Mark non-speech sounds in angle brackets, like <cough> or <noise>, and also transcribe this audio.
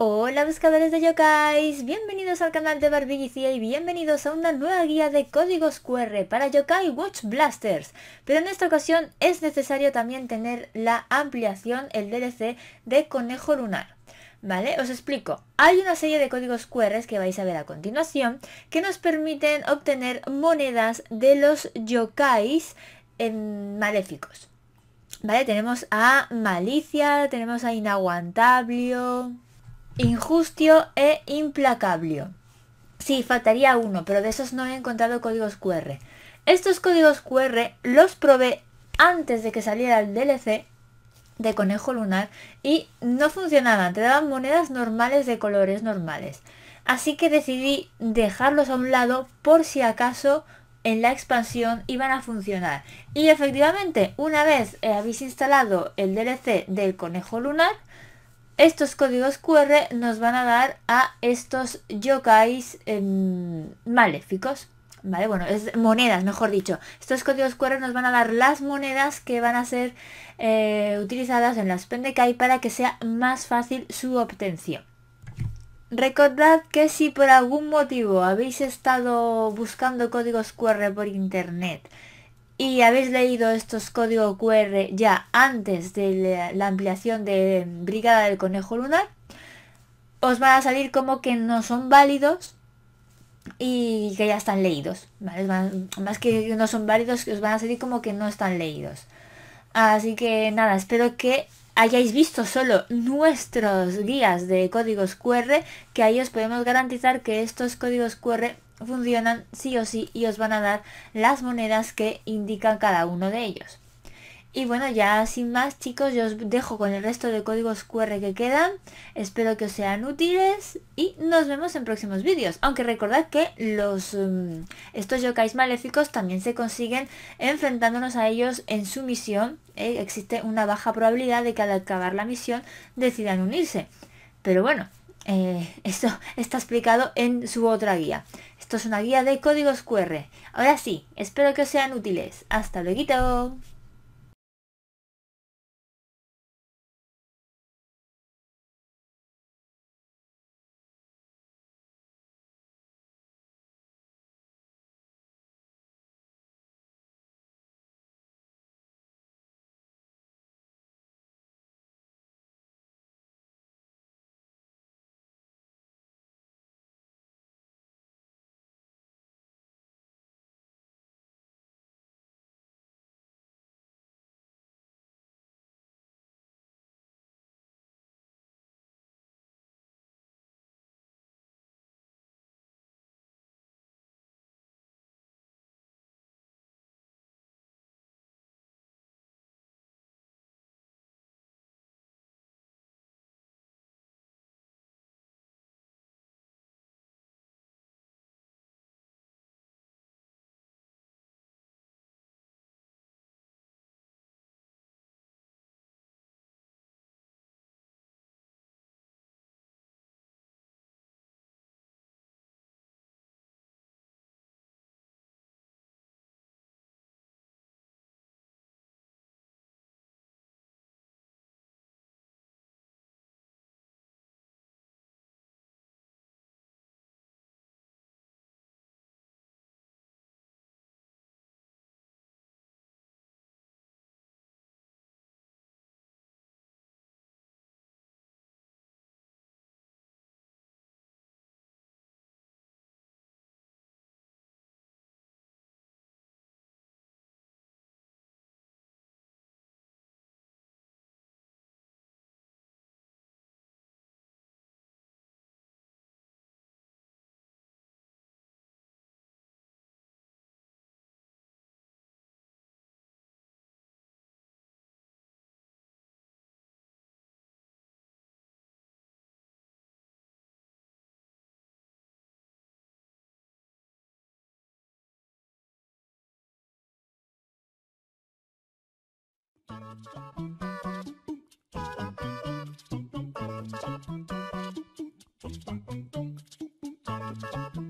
Hola buscadores de yokais, bienvenidos al canal de Barbigicia y bienvenidos a una nueva guía de códigos QR para yokai Watch Blasters. Pero en esta ocasión es necesario también tener la ampliación, el DLC de Conejo Lunar. ¿Vale? Os explico. Hay una serie de códigos QR que vais a ver a continuación que nos permiten obtener monedas de los yokais en maléficos. ¿Vale? Tenemos a Malicia, tenemos a Inaguantable injustio e implacable. Sí, faltaría uno, pero de esos no he encontrado códigos QR. Estos códigos QR los probé antes de que saliera el DLC de Conejo Lunar y no funcionaban, te daban monedas normales de colores normales. Así que decidí dejarlos a un lado por si acaso en la expansión iban a funcionar. Y efectivamente, una vez habéis instalado el DLC del Conejo Lunar, estos códigos QR nos van a dar a estos yokais em, maléficos. Vale, bueno, es monedas, mejor dicho. Estos códigos QR nos van a dar las monedas que van a ser eh, utilizadas en las Pendekai para que sea más fácil su obtención. Recordad que si por algún motivo habéis estado buscando códigos QR por internet y habéis leído estos códigos QR ya antes de la ampliación de Brigada del Conejo Lunar, os van a salir como que no son válidos y que ya están leídos. Más que no son válidos, os van a salir como que no están leídos. Así que nada, espero que hayáis visto solo nuestros guías de códigos QR, que ahí os podemos garantizar que estos códigos QR funcionan sí o sí y os van a dar las monedas que indican cada uno de ellos. Y bueno, ya sin más chicos, yo os dejo con el resto de códigos QR que quedan. Espero que os sean útiles y nos vemos en próximos vídeos. Aunque recordad que los em, estos yokais maléficos también se consiguen enfrentándonos a ellos en su misión. Eh, existe una baja probabilidad de que al acabar la misión decidan unirse. Pero bueno, eh, esto <laughs> está explicado en su otra guía. Esto es una guía de códigos QR. Ahora sí, espero que os sean útiles. Hasta luego. Thank you.